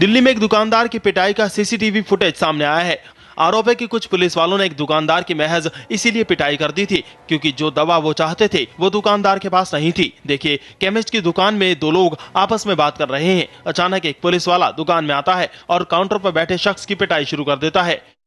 दिल्ली में एक दुकानदार की पिटाई का सीसीटीवी फुटेज सामने आया है आरोप है कि कुछ पुलिस वालों ने एक दुकानदार की महज इसीलिए पिटाई कर दी थी क्योंकि जो दवा वो चाहते थे वो दुकानदार के पास नहीं थी देखिए केमिस्ट की दुकान में दो लोग आपस में बात कर रहे हैं अचानक एक पुलिस वाला दुकान में आता है और काउंटर पर बैठे शख्स की पिटाई शुरू कर देता है